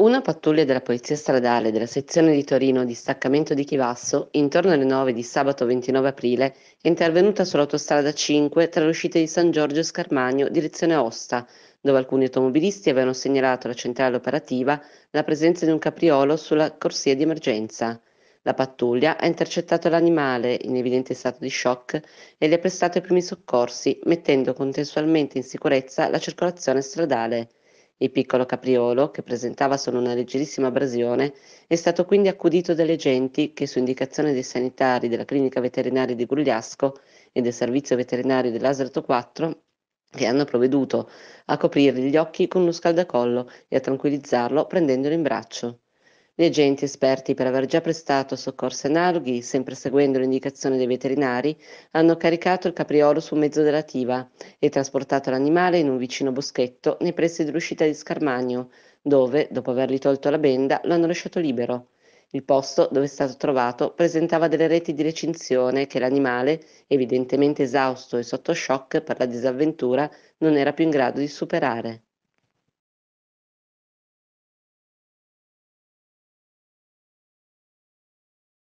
Una pattuglia della Polizia Stradale della sezione di Torino Distaccamento di Chivasso, intorno alle 9 di sabato 29 aprile, è intervenuta sull'autostrada 5 tra le uscite di San Giorgio e Scarmagno, direzione Osta, dove alcuni automobilisti avevano segnalato alla centrale operativa la presenza di un capriolo sulla corsia di emergenza. La pattuglia ha intercettato l'animale in evidente stato di shock e gli ha prestato i primi soccorsi, mettendo contestualmente in sicurezza la circolazione stradale. Il piccolo capriolo, che presentava solo una leggerissima abrasione, è stato quindi accudito dalle genti che, su indicazione dei sanitari della clinica veterinaria di Grugliasco e del servizio veterinario dell'Aserto 4, che hanno provveduto a coprirgli gli occhi con uno scaldacollo e a tranquillizzarlo prendendolo in braccio. Gli agenti esperti, per aver già prestato soccorsi analoghi, sempre seguendo le indicazioni dei veterinari, hanno caricato il capriolo sul mezzo della tiva e trasportato l'animale in un vicino boschetto nei pressi dell'uscita di Scarmagno, dove, dopo avergli tolto la benda, lo hanno lasciato libero. Il posto dove è stato trovato presentava delle reti di recinzione che l'animale, evidentemente esausto e sotto shock per la disavventura, non era più in grado di superare.